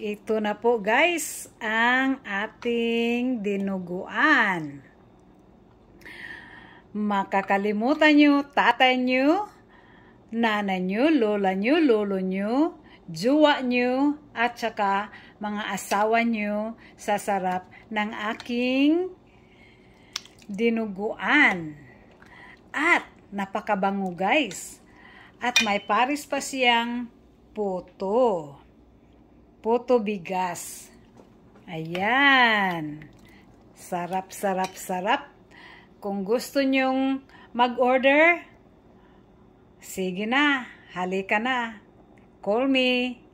Ito na po guys ang ating dinuguan. Makakalimutan nyo, tatay nyo, nanay nyo, lola nyo, lolo nyo, juwa nyo, at saka mga asawa nyo sa sarap ng aking dinuguan. At napakabango guys. At may paris pa siyang puto. Puto bigas. Ayan. Sarap, sarap, sarap. Kung gusto nyong mag-order, sige na, halika na. Call me.